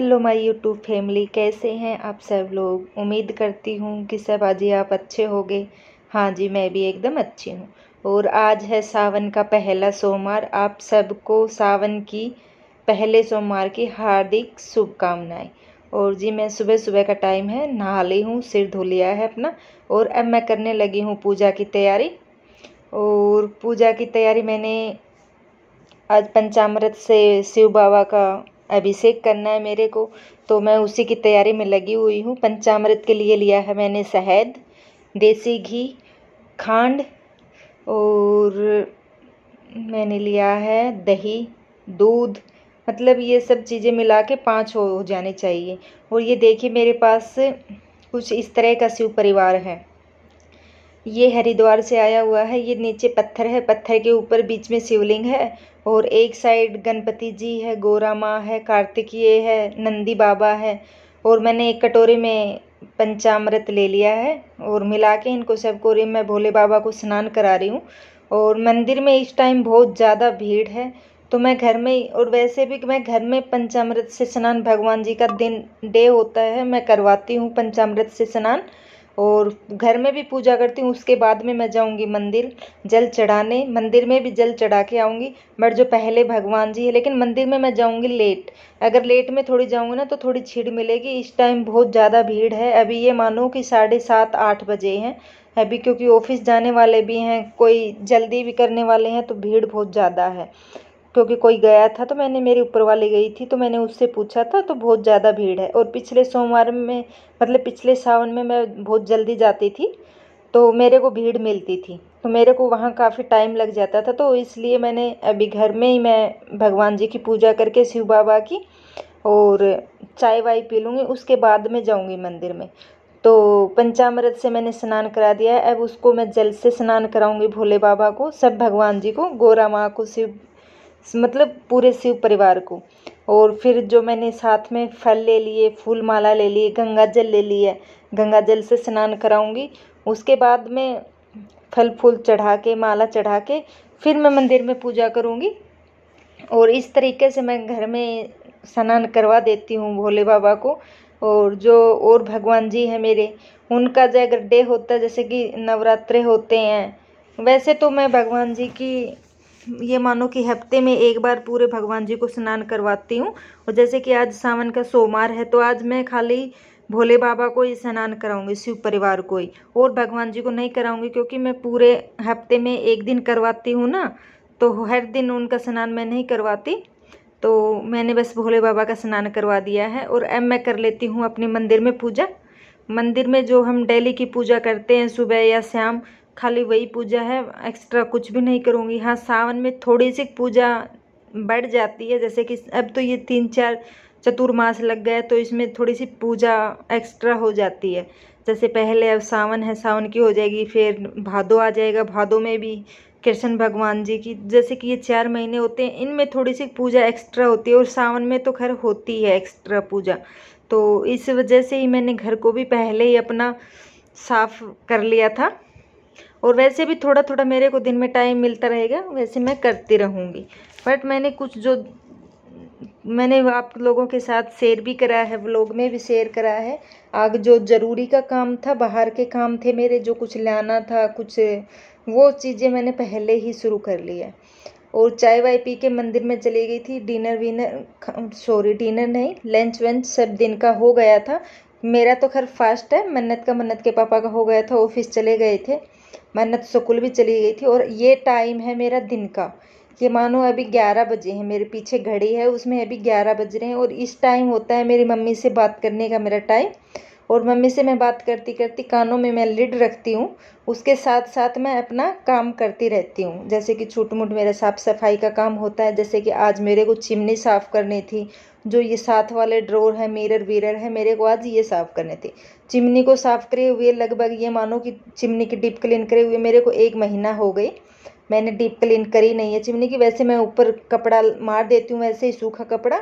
hello my YouTube family कैसे हैं आप सब लोग उम्मीद करती हूँ कि सब आज ही आप अच्छे होंगे हाँ जी मैं भी एकदम अच्छी हूँ और आज है सावन का पहला सोमवार आप सबको सावन की पहले सोमवार की हार्दिक शुभकामनाएं और जी मैं सुबह सुबह का टाइम है नहा ली हूँ सिर धो लिया है अपना और अब मैं करने लगी हूँ पूजा की तैयारी और पूजा की तैयारी मैंने आज पंचामृत से शिव बाबा का अभिषेक करना है मेरे को तो मैं उसी की तैयारी में लगी हुई हूँ पंचामृत के लिए लिया है मैंने शहद देसी घी खांड और मैंने लिया है दही दूध मतलब ये सब चीज़ें मिला के पाँच हो जाने चाहिए और ये देखिए मेरे पास कुछ इस तरह का शिव परिवार है ये हरिद्वार से आया हुआ है ये नीचे पत्थर है पत्थर के ऊपर बीच में शिवलिंग है और एक साइड गणपति जी है गौरा माँ है कार्तिकीय है नंदी बाबा है और मैंने एक कटोरे में पंचामृत ले लिया है और मिला के इनको सब को मैं भोले बाबा को स्नान करा रही हूँ और मंदिर में इस टाइम बहुत ज़्यादा भीड़ है तो मैं घर में और वैसे भी मैं घर में पंचामृत से स्नान भगवान जी का दिन डे होता है मैं करवाती हूँ पंचामृत से स्नान और घर में भी पूजा करती हूँ उसके बाद में मैं जाऊँगी मंदिर जल चढ़ाने मंदिर में भी जल चढ़ा के आऊँगी बट जो पहले भगवान जी है लेकिन मंदिर में मैं जाऊँगी लेट अगर लेट में थोड़ी जाऊँगी ना तो थोड़ी छीड़ मिलेगी इस टाइम बहुत ज़्यादा भीड़ है अभी ये मानो कि साढ़े सात आठ बजे हैं अभी क्योंकि ऑफिस जाने वाले भी हैं कोई जल्दी भी करने वाले हैं तो भीड़ बहुत ज़्यादा है क्योंकि कोई गया था तो मैंने मेरे ऊपर वाली गई थी तो मैंने उससे पूछा था तो बहुत ज़्यादा भीड़ है और पिछले सोमवार में मतलब पिछले सावन में मैं बहुत जल्दी जाती थी तो मेरे को भीड़ मिलती थी तो मेरे को वहाँ काफ़ी टाइम लग जाता था तो इसलिए मैंने अभी घर में ही मैं भगवान जी की पूजा करके शिव बाबा की और चाय वाय पी लूँगी उसके बाद में जाऊँगी मंदिर में तो पंचामृत से मैंने स्नान करा दिया है अब उसको मैं जल से स्नान कराऊँगी भोले बाबा को सब भगवान जी को गोरा माँ को शिव मतलब पूरे शिव परिवार को और फिर जो मैंने साथ में फल ले लिए फूल माला ले लिए गंगा जल ले लिए गंगा जल से स्नान कराऊंगी उसके बाद में फल फूल चढ़ा के माला चढ़ा के फिर मैं मंदिर में पूजा करूँगी और इस तरीके से मैं घर में स्नान करवा देती हूँ भोले बाबा को और जो और भगवान जी हैं मेरे उनका जो अगर डे होता है जैसे कि नवरात्रे होते हैं वैसे तो मैं भगवान जी की ये मानो कि हफ्ते में एक बार पूरे भगवान जी को स्नान करवाती हूँ और जैसे कि आज सावन का सोमवार है तो आज मैं खाली भोले बाबा को ही स्नान कराऊंगी शिव परिवार को ही और भगवान जी को नहीं कराऊंगी क्योंकि मैं पूरे हफ्ते में एक दिन करवाती हूँ ना तो हर दिन उनका स्नान मैं नहीं करवाती तो मैंने बस भोले बाबा का स्नान करवा दिया है और अब मैं कर लेती हूँ अपने मंदिर में पूजा मंदिर में जो हम डेली की पूजा करते हैं सुबह या शाम खाली वही पूजा है एक्स्ट्रा कुछ भी नहीं करूँगी हाँ सावन में थोड़ी सी पूजा बढ़ जाती है जैसे कि अब तो ये तीन चार चतुर्मास लग गया तो इसमें थोड़ी सी पूजा एक्स्ट्रा हो जाती है जैसे पहले अब सावन है सावन की हो जाएगी फिर भादो आ जाएगा भादो में भी कृष्ण भगवान जी की जैसे कि ये चार महीने होते हैं इनमें थोड़ी सी पूजा एक्स्ट्रा होती है और सावन में तो खैर होती है एक्स्ट्रा पूजा तो इस वजह से ही मैंने घर को भी पहले ही अपना साफ कर लिया था और वैसे भी थोड़ा थोड़ा मेरे को दिन में टाइम मिलता रहेगा वैसे मैं करती रहूँगी बट मैंने कुछ जो मैंने आप लोगों के साथ शेयर भी करा है व्लॉग में भी शेयर करा है आग जो ज़रूरी का काम था बाहर के काम थे मेरे जो कुछ लाना था कुछ वो चीज़ें मैंने पहले ही शुरू कर ली है और चाय वाय पी के मंदिर में चली गई थी डिनर विनर सॉरी डिनर नहीं लंच वंच सब दिन का हो गया था मेरा तो खैर फास्ट है मन्नत का मन्नत के पापा का हो गया था ऑफिस चले गए थे मन्नत स्कूल भी चली गई थी और ये टाइम है मेरा दिन का ये मानो अभी ग्यारह बजे हैं मेरे पीछे घड़ी है उसमें अभी ग्यारह बज रहे हैं और इस टाइम होता है मेरी मम्मी से बात करने का मेरा टाइम और मम्मी से मैं बात करती करती कानों में मैं लिड रखती हूँ उसके साथ साथ मैं अपना काम करती रहती हूँ जैसे कि छूट मुट मेरा साफ़ सफाई का काम होता है जैसे कि आज मेरे को चिमनी साफ़ करनी थी जो ये साथ वाले ड्रोर है मिरर वीरर है मेरे को आज ये साफ़ करने थे चिमनी को साफ़ करे हुए लगभग ये मानो कि चिमनी की डीप क्लीन करे हुए मेरे को एक महीना हो गई मैंने डीप क्लीन करी नहीं है चिमनी की वैसे मैं ऊपर कपड़ा मार देती हूँ वैसे ही सूखा कपड़ा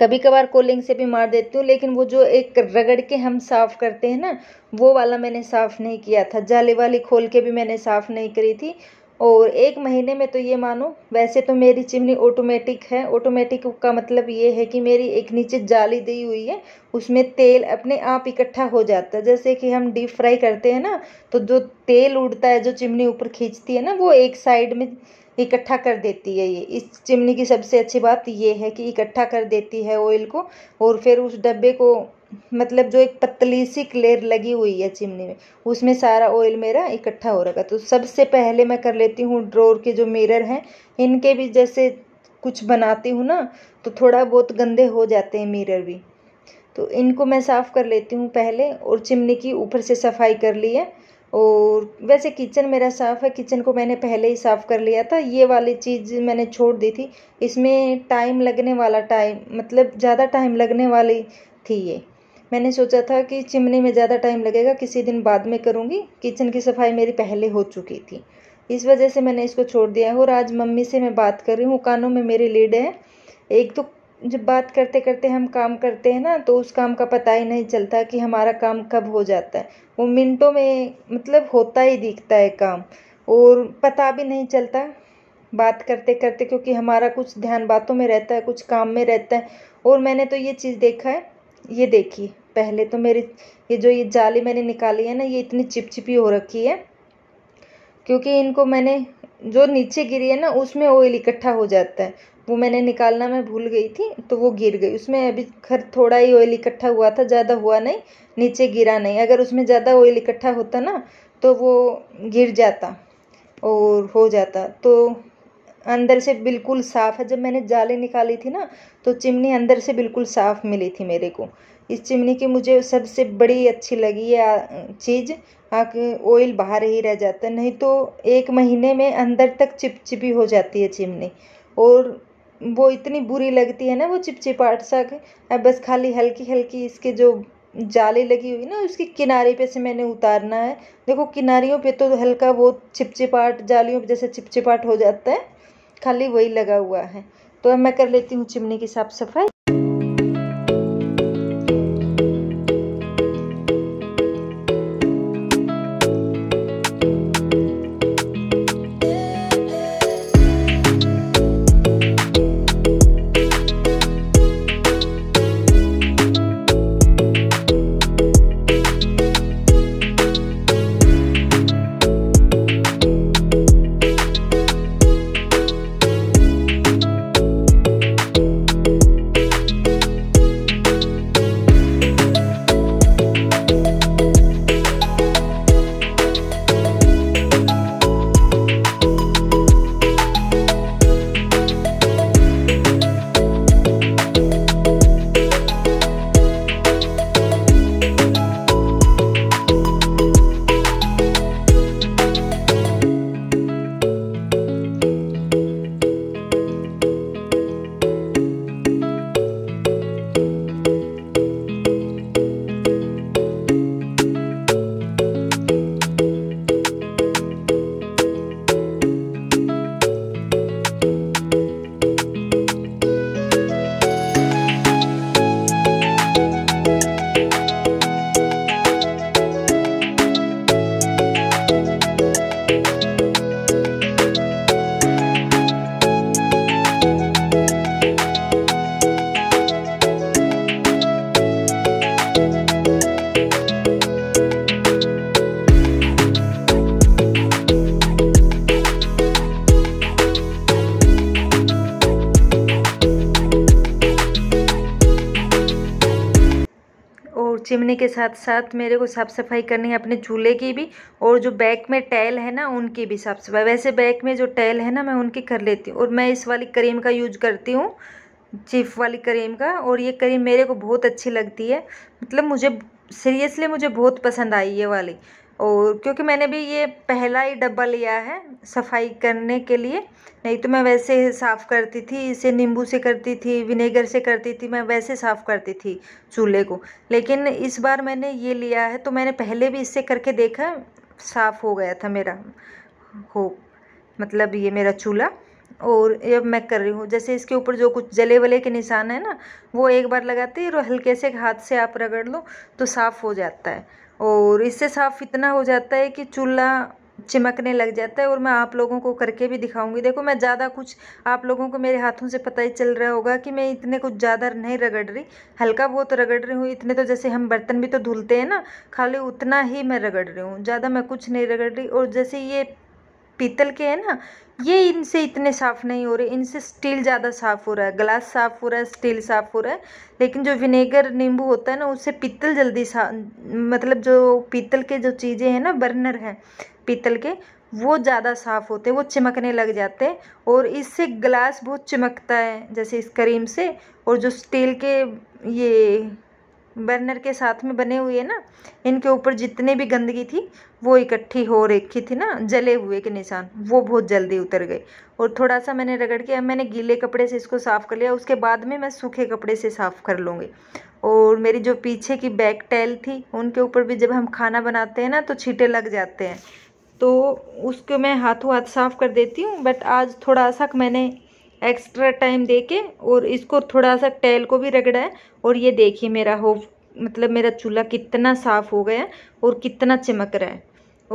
कभी कभार कोलिंग से भी मार देती हूँ लेकिन वो जो एक रगड़ के हम साफ़ करते हैं ना वो वाला मैंने साफ़ नहीं किया था जाले वाली खोल के भी मैंने साफ़ नहीं करी थी और एक महीने में तो ये मानो वैसे तो मेरी चिमनी ऑटोमेटिक है ऑटोमेटिक का मतलब ये है कि मेरी एक नीचे जाली दी हुई है उसमें तेल अपने आप इकट्ठा हो जाता है जैसे कि हम डीप फ्राई करते हैं ना तो जो तेल उड़ता है जो चिमनी ऊपर खींचती है ना वो एक साइड में इकट्ठा कर देती है ये इस चिमनी की सबसे अच्छी बात ये है कि इकट्ठा कर देती है ऑयल को और फिर उस डब्बे को मतलब जो एक पतली सी क्लेयर लगी हुई है चिमनी में उसमें सारा ऑयल मेरा इकट्ठा हो रखा तो सबसे पहले मैं कर लेती हूँ ड्रोर के जो मिरर हैं इनके भी जैसे कुछ बनाती हूँ ना तो थोड़ा बहुत गंदे हो जाते हैं मिरर भी तो इनको मैं साफ़ कर लेती हूँ पहले और चिमनी की ऊपर से सफाई कर ली है और वैसे किचन मेरा साफ़ है किचन को मैंने पहले ही साफ़ कर लिया था ये वाली चीज़ मैंने छोड़ दी थी इसमें टाइम लगने वाला टाइम मतलब ज़्यादा टाइम लगने वाली थी ये मैंने सोचा था कि चिमनी में ज़्यादा टाइम लगेगा किसी दिन बाद में करूँगी किचन की सफाई मेरी पहले हो चुकी थी इस वजह से मैंने इसको छोड़ दिया है और आज मम्मी से मैं बात कर रही हूँ कानों में मेरे लीड है एक तो जब बात करते करते हम काम करते हैं ना तो उस काम का पता ही नहीं चलता कि हमारा काम कब हो जाता है वो मिनटों में मतलब होता ही दिखता है काम और पता भी नहीं चलता बात करते करते क्योंकि हमारा कुछ ध्यान बातों में रहता है कुछ काम में रहता है और मैंने तो ये चीज़ देखा है ये देखिए पहले तो मेरे ये जो ये जाली मैंने निकाली है ना ये इतनी चिपचिपी हो रखी है क्योंकि इनको मैंने जो नीचे गिरी है ना उसमें ऑयल इकट्ठा हो जाता है वो मैंने निकालना मैं भूल गई थी तो वो गिर गई उसमें अभी खर थोड़ा ही ऑयल इकट्ठा हुआ था ज़्यादा हुआ नहीं नीचे गिरा नहीं अगर उसमें ज़्यादा ऑयल इकट्ठा होता ना तो वो गिर जाता और हो जाता तो अंदर से बिल्कुल साफ़ है जब मैंने जाले निकाली थी ना तो चिमनी अंदर से बिल्कुल साफ़ मिली थी मेरे को इस चिमनी की मुझे सबसे बड़ी अच्छी लगी है चीज़ आके हाँ, ऑयल बाहर ही रह जाता है नहीं तो एक महीने में अंदर तक चिपचिपी हो जाती है चिमनी और वो इतनी बुरी लगती है ना वो चिपचिपाट सा अब बस खाली हल्की हल्की इसके जो जाले लगी हुई ना उसकी किनारे पे से मैंने उतारना है देखो किनारियों पे तो हल्का वो चिपचिपाट जालियों पे जैसे चिपचिपाट हो जाता है खाली वही लगा हुआ है तो मैं कर लेती हूँ चिमनी की साफ सफाई चिमनी के साथ साथ मेरे को साफ़ सफाई करनी है अपने चूल्हे की भी और जो बैक में टैल है ना उनकी भी साफ़ सफाई वैसे बैक में जो टैल है ना मैं उनकी कर लेती हूँ और मैं इस वाली क्रीम का यूज करती हूँ चिफ वाली क्रीम का और ये क्रीम मेरे को बहुत अच्छी लगती है मतलब मुझे सीरियसली मुझे बहुत पसंद आई ये वाली और क्योंकि मैंने भी ये पहला ही डब्बा लिया है सफाई करने के लिए नहीं तो मैं वैसे साफ़ करती थी इसे नींबू से करती थी विनेगर से करती थी मैं वैसे साफ़ करती थी चूल्हे को लेकिन इस बार मैंने ये लिया है तो मैंने पहले भी इससे करके देखा साफ़ हो गया था मेरा हो मतलब ये मेरा चूल्हा और ये मैं कर रही हूँ जैसे इसके ऊपर जो कुछ जले वले के निशान है ना वो एक बार लगाते हैं और हल्के से हाथ से आप रगड़ लो तो साफ़ हो जाता है और इससे साफ़ इतना हो जाता है कि चूल्हा चिमकने लग जाता है और मैं आप लोगों को करके भी दिखाऊंगी देखो मैं ज़्यादा कुछ आप लोगों को मेरे हाथों से पता ही चल रहा होगा कि मैं इतने कुछ ज़्यादा नहीं रगड़ रही हल्का बहुत रगड़ रही हूँ इतने तो जैसे हम बर्तन भी तो धुलते हैं ना खाली उतना ही मैं रगड़ रही हूँ ज़्यादा मैं कुछ नहीं रगड़ रही और जैसे ये पीतल के हैं ना ये इनसे इतने साफ़ नहीं हो रहे इनसे स्टील ज़्यादा साफ़ हो रहा है ग्लास साफ़ हो रहा है स्टील साफ़ हो रहा है लेकिन जो विनेगर नींबू होता है ना उससे पीतल जल्दी सा मतलब जो पीतल के जो चीज़ें हैं ना बर्नर हैं पीतल के वो ज़्यादा साफ़ होते हैं वो चमकने लग जाते हैं और इससे ग्लास बहुत चमकता है जैसे इस क्रीम से और जो स्टील के ये बर्नर के साथ में बने हुए ना इनके ऊपर जितने भी गंदगी थी वो इकट्ठी हो रखी थी ना जले हुए के निशान वो बहुत जल्दी उतर गए और थोड़ा सा मैंने रगड़ के मैंने गीले कपड़े से इसको साफ़ कर लिया उसके बाद में मैं सूखे कपड़े से साफ़ कर लूँगी और मेरी जो पीछे की बैक टैल थी उनके ऊपर भी जब हम खाना बनाते हैं ना तो छीटे लग जाते हैं तो उसको मैं हाथों हाथ साफ़ कर देती हूँ बट आज थोड़ा सा मैंने एक्स्ट्रा टाइम देके और इसको थोड़ा सा टैल को भी रगड़ा है और ये देखिए मेरा हो मतलब मेरा चूल्हा कितना साफ़ हो गया और कितना चमक रहा है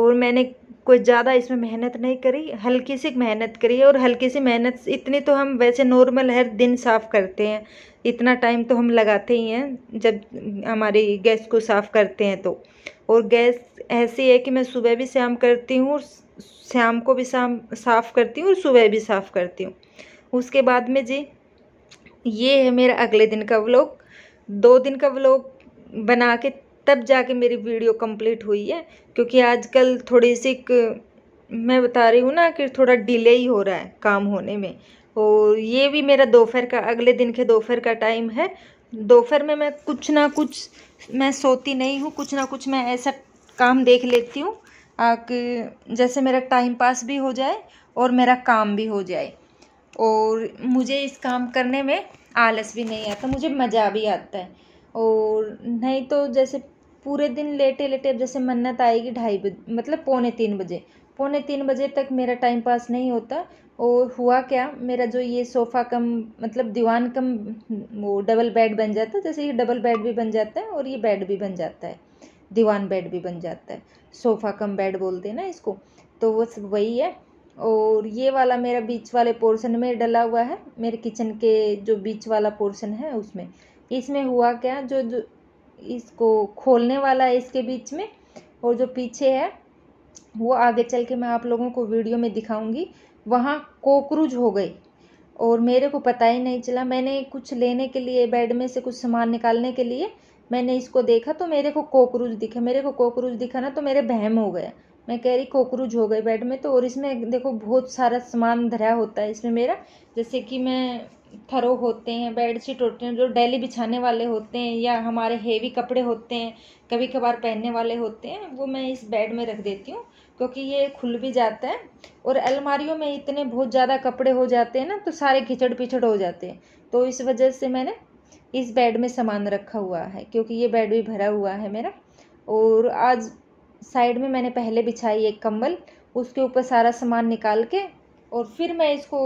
और मैंने कोई ज़्यादा इसमें मेहनत नहीं करी हल्की सी मेहनत करी है और हल्की सी मेहनत इतनी तो हम वैसे नॉर्मल हर दिन साफ़ करते हैं इतना टाइम तो हम लगाते ही हैं जब हमारी गैस को साफ़ करते हैं तो और गैस ऐसी है कि मैं सुबह भी शाम करती हूँ और शाम को भी शाम साफ़ करती हूँ और सुबह भी साफ़ करती हूँ उसके बाद में जी ये है मेरा अगले दिन का व्लॉग दो दिन का व्लॉग बना के तब जाके मेरी वीडियो कंप्लीट हुई है क्योंकि आजकल थोड़ी सी मैं बता रही हूँ ना कि थोड़ा डिले ही हो रहा है काम होने में और ये भी मेरा दोपहर का अगले दिन के दोपहर का टाइम है दोपहर में मैं कुछ ना कुछ मैं सोती नहीं हूँ कुछ ना कुछ मैं ऐसा काम देख लेती हूँ कि जैसे मेरा टाइम पास भी हो जाए और मेरा काम भी हो जाए और मुझे इस काम करने में आलस भी नहीं आता मुझे मज़ा भी आता है और नहीं तो जैसे पूरे दिन लेटे लेटे अब जैसे मन्नत आएगी ढाई बजे मतलब पौने तीन बजे पौने तीन बजे तक मेरा टाइम पास नहीं होता और हुआ क्या मेरा जो ये सोफ़ा कम मतलब दीवान कम वो डबल बेड बन जाता है जैसे ये डबल बेड भी बन जाता है और ये बेड भी बन जाता है दीवान बेड भी बन जाता है सोफ़ा कम बेड बोलते हैं ना इसको तो वो सब वही है और ये वाला मेरा बीच वाले पोर्शन में डला हुआ है मेरे किचन के जो बीच वाला पोर्शन है उसमें इसमें हुआ क्या जो, जो इसको खोलने वाला है इसके बीच में और जो पीछे है वो आगे चल के मैं आप लोगों को वीडियो में दिखाऊंगी वहाँ कॉकरोच हो गई और मेरे को पता ही नहीं चला मैंने कुछ लेने के लिए बेड में से कुछ सामान निकालने के लिए मैंने इसको देखा तो मेरे को कॉकरोच दिखा मेरे को कॉकरोच दिखा ना तो मेरे बहम हो गया मैं कह रही कॉकरोच हो गए बेड में तो और इसमें देखो बहुत सारा सामान धरा होता है इसमें मेरा जैसे कि मैं थरो होते हैं बेडशीट होते हैं जो डेली बिछाने वाले होते हैं या हमारे हेवी कपड़े होते हैं कभी कभार पहनने वाले होते हैं वो मैं इस बेड में रख देती हूँ क्योंकि ये खुल भी जाता है और अलमारियों में इतने बहुत ज़्यादा कपड़े हो जाते हैं ना तो सारे खिचड़ पिछड़ हो जाते हैं तो इस वजह से मैंने इस बेड में सामान रखा हुआ है क्योंकि ये बेड भी भरा हुआ है मेरा और आज साइड में मैंने पहले बिछाई एक कम्बल उसके ऊपर सारा सामान निकाल के और फिर मैं इसको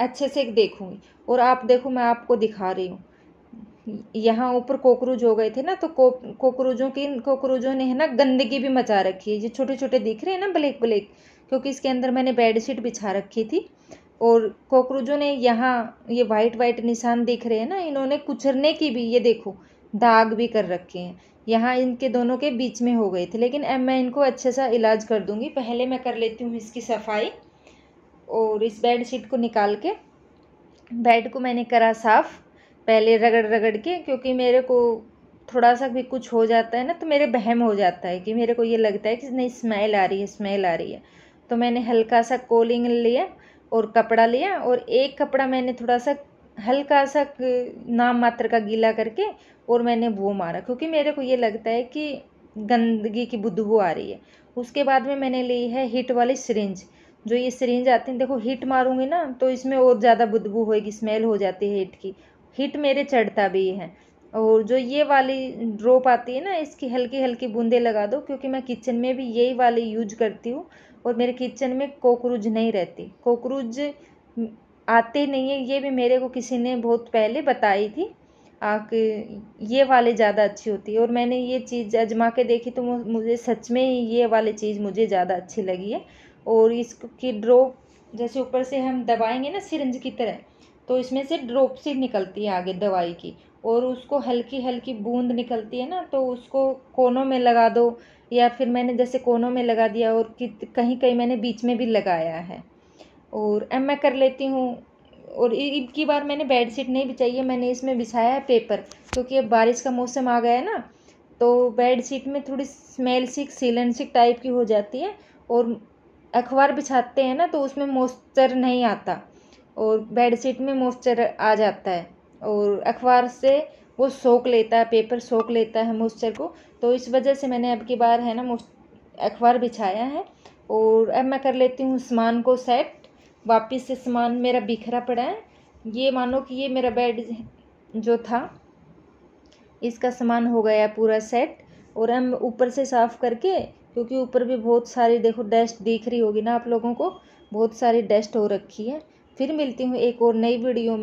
अच्छे से देखूँगी और आप देखो मैं आपको दिखा रही हूँ यहाँ ऊपर कॉकरोच हो गए थे ना तो कॉकरोचों की कॉकरोचों ने है ना गंदगी भी मचा रखी है ये छोटे छोटे दिख रहे हैं ना ब्लैक ब्लैक क्योंकि इसके अंदर मैंने बेडशीट बिछा रखी थी और कॉकरोचों ने यहाँ ये वाइट वाइट निशान दिख रहे हैं ना इन्होंने कुचरने की भी ये देखो दाग भी कर रखे हैं यहाँ इनके दोनों के बीच में हो गई थी लेकिन अब मैं इनको अच्छे सा इलाज कर दूँगी पहले मैं कर लेती हूँ इसकी सफाई और इस बेड शीट को निकाल के बेड को मैंने करा साफ़ पहले रगड़ रगड़ के क्योंकि मेरे को थोड़ा सा भी कुछ हो जाता है ना तो मेरे बहम हो जाता है कि मेरे को ये लगता है कि नहीं स्मेल आ रही है स्मेल आ रही है तो मैंने हल्का सा कोलिंग लिया और कपड़ा लिया और एक कपड़ा मैंने थोड़ा सा हल्का सा नाम मात्र का गीला करके और मैंने वो मारा क्योंकि मेरे को ये लगता है कि गंदगी की बुदबू आ रही है उसके बाद में मैंने ली है हीट वाली सिरिंज जो ये सिरिंज आती है देखो हीट मारूंगी ना तो इसमें और ज़्यादा बुदबू होएगी स्मेल हो जाती है हीट की हीट मेरे चढ़ता भी है और जो ये वाली ड्रॉप आती है ना इसकी हल्की हल्की बूंदे लगा दो क्योंकि मैं किचन में भी यही वाली यूज करती हूँ और मेरे किचन में कॉकरोच नहीं रहती कॉकरोच आते नहीं है ये भी मेरे को किसी ने बहुत पहले बताई थी कि ये वाले ज़्यादा अच्छी होती है और मैंने ये चीज़ आजमा के देखी तो मुझे सच में ये वाली चीज़ मुझे ज़्यादा अच्छी लगी है और इसकी ड्रॉप जैसे ऊपर से हम दबाएंगे ना सिरंज की तरह तो इसमें से ड्रॉप सी निकलती है आगे दवाई की और उसको हल्की हल्की बूंद निकलती है ना तो उसको कोनों में लगा दो या फिर मैंने जैसे कोनों में लगा दिया और कहीं कहीं मैंने बीच में भी लगाया है और अब मैं कर लेती हूँ और ईद की बार मैंने बेड शीट नहीं बिछाई है मैंने इसमें बिछाया है पेपर क्योंकि अब बारिश का मौसम आ गया है ना तो बेड शीट में थोड़ी स्मेल सिक सीलन सिक टाइप की हो जाती है और अखबार बिछाते हैं ना तो उसमें मॉइस्चर नहीं आता और बेड शीट में मॉइस्चर आ जाता है और अखबार से वो सोख लेता है पेपर सोख लेता है मॉइस्चर को तो इस वजह से मैंने अब की बार है ना अखबार बिछाया है और अब मैं कर लेती हूँ सामान को सेट वापस से सामान मेरा बिखरा पड़ा है ये मानो कि ये मेरा बेड जो था इसका सामान हो गया पूरा सेट और हम ऊपर से साफ़ करके क्योंकि ऊपर भी बहुत सारी देखो डस्ट दिख रही होगी ना आप लोगों को बहुत सारी डस्ट हो रखी है फिर मिलती हूँ एक और नई वीडियो में